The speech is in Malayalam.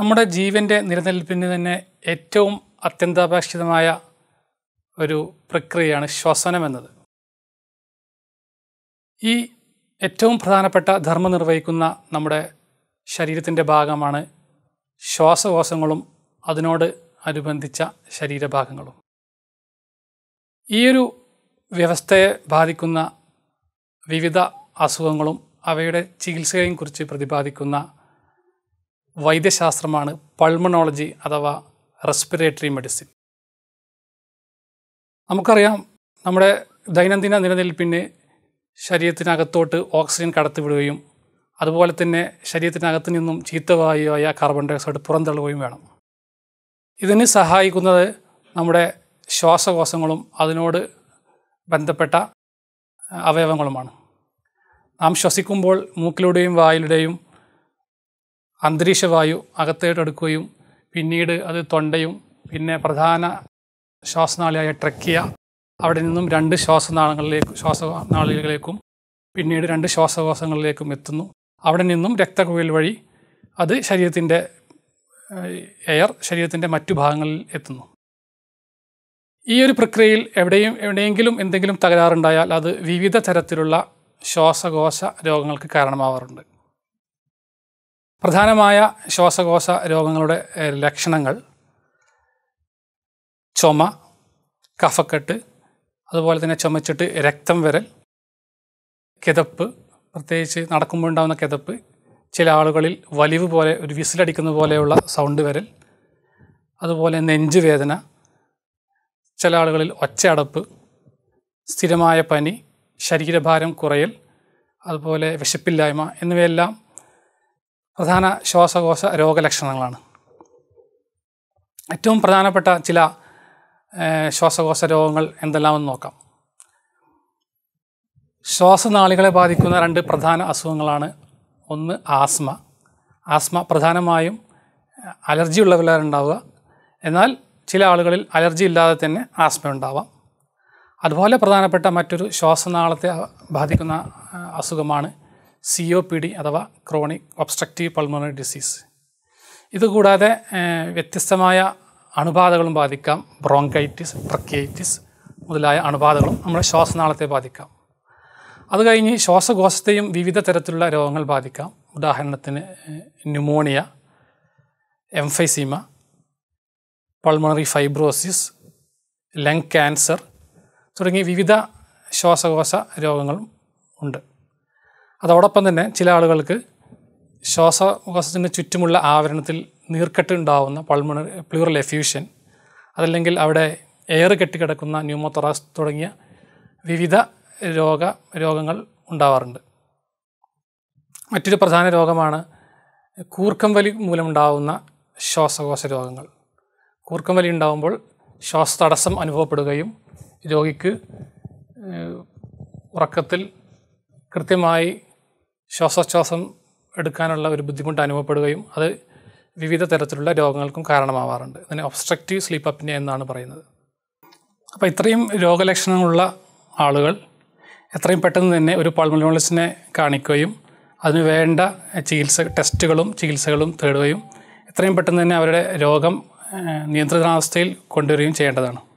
നമ്മുടെ ജീവൻ്റെ നിലനിൽപ്പിന് തന്നെ ഏറ്റവും അത്യന്താപേക്ഷിതമായ ഒരു പ്രക്രിയയാണ് ശ്വസനം എന്നത് ഈ ഏറ്റവും പ്രധാനപ്പെട്ട ധർമ്മം നിർവഹിക്കുന്ന നമ്മുടെ ശരീരത്തിൻ്റെ ഭാഗമാണ് ശ്വാസകോശങ്ങളും അതിനോട് അനുബന്ധിച്ച ശരീരഭാഗങ്ങളും ഈയൊരു വ്യവസ്ഥയെ ബാധിക്കുന്ന വിവിധ അസുഖങ്ങളും അവയുടെ ചികിത്സയെയും കുറിച്ച് പ്രതിപാദിക്കുന്ന വൈദ്യശാസ്ത്രമാണ് പൾമണോളജി അഥവാ റെസ്പിറേറ്ററി മെഡിസിൻ നമുക്കറിയാം നമ്മുടെ ദൈനംദിന നിലനിൽപ്പിന് ശരീരത്തിനകത്തോട്ട് ഓക്സിജൻ കടത്തിവിടുകയും അതുപോലെ തന്നെ ശരീരത്തിനകത്ത് നിന്നും ചീത്തവായുവായ കാർബൺ ഡയോക്സൈഡ് പുറന്തള്ളുകയും വേണം ഇതിന് സഹായിക്കുന്നത് നമ്മുടെ ശ്വാസകോശങ്ങളും അതിനോട് ബന്ധപ്പെട്ട അവയവങ്ങളുമാണ് നാം ശ്വസിക്കുമ്പോൾ മൂക്കിലൂടെയും വായിലൂടെയും അന്തരീക്ഷവായു അകത്തേട്ട് എടുക്കുകയും പിന്നീട് അത് തൊണ്ടയും പിന്നെ പ്രധാന ശ്വാസനാളിയായ ട്രക്കിയ അവിടെ നിന്നും രണ്ട് ശ്വാസനാളങ്ങളിലേക്കും ശ്വാസനാളികളിലേക്കും പിന്നീട് രണ്ട് ശ്വാസകോശങ്ങളിലേക്കും എത്തുന്നു അവിടെ നിന്നും രക്തക്കുഴൽ വഴി അത് ശരീരത്തിൻ്റെ എയർ ശരീരത്തിൻ്റെ മറ്റു ഭാഗങ്ങളിൽ എത്തുന്നു ഈ ഒരു പ്രക്രിയയിൽ എവിടെയും എവിടെയെങ്കിലും എന്തെങ്കിലും തകരാറുണ്ടായാൽ അത് വിവിധ തരത്തിലുള്ള ശ്വാസകോശ രോഗങ്ങൾക്ക് കാരണമാവാറുണ്ട് പ്രധാനമായ ശ്വാസകോശ രോഗങ്ങളുടെ ലക്ഷണങ്ങൾ ചുമ കഫക്കെട്ട് അതുപോലെ തന്നെ ചുമച്ചിട്ട് രക്തം വരൽ കിതപ്പ് പ്രത്യേകിച്ച് നടക്കുമ്പോൾ ഉണ്ടാകുന്ന കിതപ്പ് ചില ആളുകളിൽ വലിവ് പോലെ ഒരു വിസിലടിക്കുന്ന പോലെയുള്ള സൗണ്ട് വരൽ അതുപോലെ നെഞ്ചുവേദന ചില ആളുകളിൽ ഒച്ചയടപ്പ് സ്ഥിരമായ പനി ശരീരഭാരം കുറയൽ അതുപോലെ വിശപ്പില്ലായ്മ എന്നിവയെല്ലാം പ്രധാന ശ്വാസകോശ രോഗലക്ഷണങ്ങളാണ് ഏറ്റവും പ്രധാനപ്പെട്ട ചില ശ്വാസകോശ രോഗങ്ങൾ എന്തെല്ലാമെന്ന് നോക്കാം ശ്വാസനാളികളെ ബാധിക്കുന്ന രണ്ട് പ്രധാന അസുഖങ്ങളാണ് ഒന്ന് ആസ്മ ആസ്മ പ്രധാനമായും അലർജി ഉള്ളവരുണ്ടാവുക എന്നാൽ ചില ആളുകളിൽ അലർജി ഇല്ലാതെ തന്നെ ആസ്മ ഉണ്ടാവാം അതുപോലെ പ്രധാനപ്പെട്ട മറ്റൊരു ശ്വാസനാളത്തെ ബാധിക്കുന്ന അസുഖമാണ് സി ഒ പി ഡി അഥവാ ക്രോണിക് ഒബ്സ്ട്രക്റ്റീവ് പൾമണറി ഡിസീസ് ഇതുകൂടാതെ വ്യത്യസ്തമായ അണുബാധകളും ബാധിക്കാം ബ്രോങ്കൈറ്റിസ് പ്രക്യൈറ്റിസ് മുതലായ അണുബാധകളും നമ്മുടെ ശ്വാസനാളത്തെ ബാധിക്കാം അത് കഴിഞ്ഞ് ശ്വാസകോശത്തെയും വിവിധ തരത്തിലുള്ള രോഗങ്ങൾ ബാധിക്കാം ഉദാഹരണത്തിന് pneumonia emphysema pulmonary fibrosis lung cancer തുടങ്ങി വിവിധ ശ്വാസകോശ രോഗങ്ങളും ഉണ്ട് അതോടൊപ്പം തന്നെ ചില ആളുകൾക്ക് ശ്വാസകോശത്തിന് ചുറ്റുമുള്ള ആവരണത്തിൽ നീർക്കെട്ട് ഉണ്ടാവുന്ന പൾമണ പ്ലൂറൽ എഫ്യൂഷൻ അതല്ലെങ്കിൽ അവിടെ എയർ കെട്ടിക്കിടക്കുന്ന ന്യൂമോതൊറാസ് തുടങ്ങിയ വിവിധ രോഗ രോഗങ്ങൾ ഉണ്ടാവാറുണ്ട് മറ്റൊരു പ്രധാന രോഗമാണ് കൂർക്കം വലി മൂലമുണ്ടാവുന്ന ശ്വാസകോശ രോഗങ്ങൾ കൂർക്കം വലി ഉണ്ടാകുമ്പോൾ ശ്വാസ തടസ്സം അനുഭവപ്പെടുകയും രോഗിക്ക് ഉറക്കത്തിൽ കൃത്യമായി ശ്വാസോച്ഛ്വാസം എടുക്കാനുള്ള ഒരു ബുദ്ധിമുട്ട് അനുഭവപ്പെടുകയും അത് വിവിധ തരത്തിലുള്ള രോഗങ്ങൾക്കും കാരണമാവാറുണ്ട് ഇതിനെ ഒബ്സ്ട്രക്റ്റീവ് സ്ലീപ്പ് അപ്നിയ എന്നാണ് പറയുന്നത് അപ്പോൾ ഇത്രയും രോഗലക്ഷണങ്ങളുള്ള ആളുകൾ എത്രയും പെട്ടെന്ന് തന്നെ ഒരു പൾമോളജിസ്റ്റിനെ കാണിക്കുകയും അതിന് വേണ്ട ചികിത്സ ടെസ്റ്റുകളും ചികിത്സകളും തേടുകയും എത്രയും പെട്ടെന്ന് തന്നെ അവരുടെ രോഗം നിയന്ത്രിതാവസ്ഥയിൽ കൊണ്ടുവരികയും ചെയ്യേണ്ടതാണ്